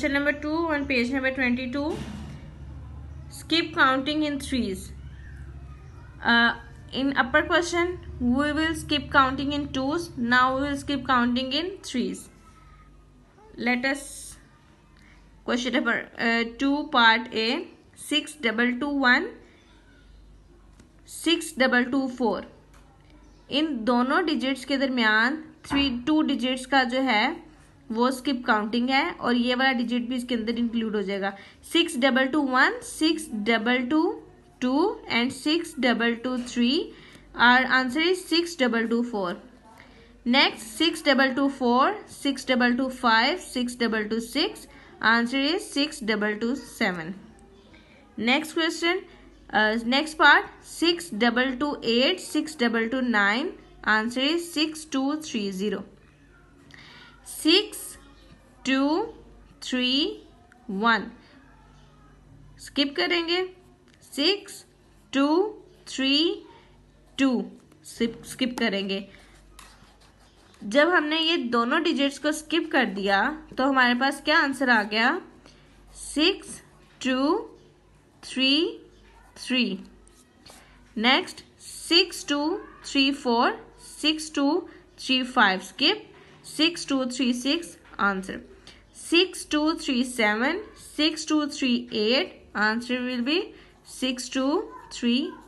Question number two on page number twenty two skip counting in threes in upper question we will skip counting in twos now we will skip counting in threes let's question number two part A six double two one six double two four इन दोनों डिजिट्स के दरमियान three two digits का जो है वो skip counting है और ये वाला डिजिट भी इसके अंदर इंक्लूड हो जाएगा six double two one six double two two and six double two three और answer is six double two four next six double two four six double two five six double two six answer is six double two seven next question next part six double two eight six double two nine answer is six two three zero six two three one skip करेंगे six two three to skip करेंगे जब हमने ये दोनों digits को skip कर दिया तो हमारे पास क्या आंसर आ गया six two three three next six two three four six two three five skip 6236 answer. 6237, 6238 answer will be 6238.